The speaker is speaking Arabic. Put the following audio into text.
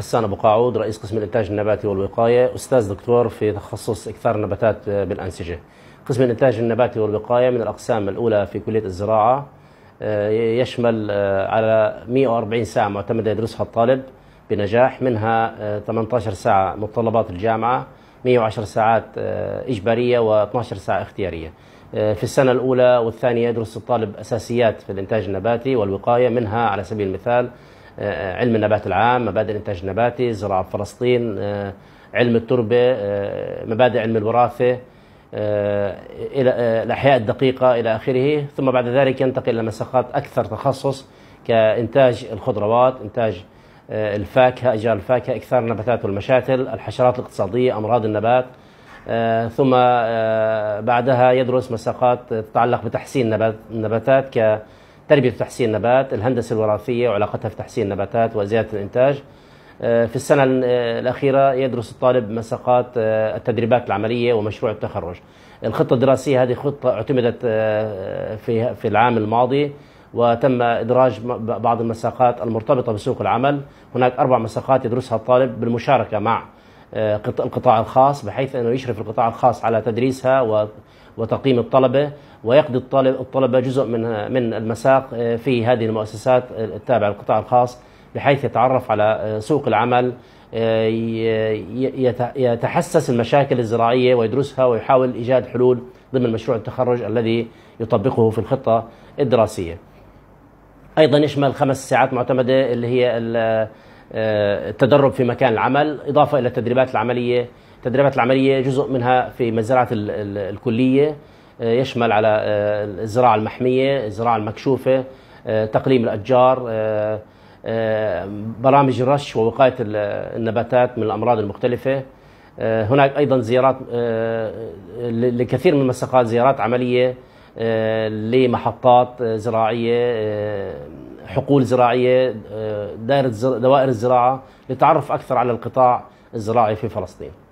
حسان ابو قاعود رئيس قسم الانتاج النباتي والوقايه استاذ دكتور في تخصص اكثار النباتات بالانسجه قسم الانتاج النباتي والوقايه من الاقسام الاولى في كليه الزراعه آه، يشمل آه، على 140 ساعه معتمده يدرسها الطالب بنجاح منها 18 آه، ساعه متطلبات الجامعه 110 ساعات اجباريه و12 ساعه اختياريه في السنة الأولى والثانية يدرس الطالب أساسيات في الإنتاج النباتي والوقاية منها على سبيل المثال آه، علم النبات العام مبادئ الانتاج النباتي زراعه فلسطين آه، علم التربه آه، مبادئ علم الوراثه الى الاحياء الدقيقه الى اخره ثم بعد ذلك ينتقل الى مساقات اكثر تخصص كانتاج الخضروات انتاج الفاكهه اشجار الفاكهه اكثار النباتات والمشاتل الحشرات الاقتصاديه امراض النبات ثم بعدها يدرس مساقات تتعلق بتحسين النباتات ك تربية وتحسين النبات الهندسة الوراثية وعلاقتها في تحسين النباتات وزيادة الإنتاج آه، في السنة آه، الأخيرة يدرس الطالب مساقات آه، التدريبات العملية ومشروع التخرج الخطة الدراسية هذه خطة اعتمدت في في العام الماضي وتم إدراج بعض المساقات المرتبطة بسوق العمل هناك أربع مساقات يدرسها الطالب بالمشاركة مع آه، القطاع الخاص بحيث انه يشرف القطاع الخاص على تدريسها وتقييم الطلبه ويقضي الطلبه جزء من من المساق آه، في هذه المؤسسات التابعه للقطاع الخاص بحيث يتعرف على آه، سوق العمل يتحسس المشاكل الزراعيه ويدرسها ويحاول ايجاد حلول ضمن مشروع التخرج الذي يطبقه في الخطه الدراسيه. ايضا يشمل خمس ساعات معتمده اللي هي التدرب آه، في مكان العمل إضافة إلى التدريبات العملية التدريبات العملية جزء منها في مزرعة الكلية آه، يشمل على آه، الزراعة المحمية الزراعة المكشوفة تقليم الأشجار برامج الرش ووقاية النباتات من الأمراض المختلفة هناك أيضا زيارات لكثير من المساقات زيارات عملية لمحطات زراعية حقول زراعيه آه، دائره دوائر الزراعه للتعرف اكثر على القطاع الزراعي في فلسطين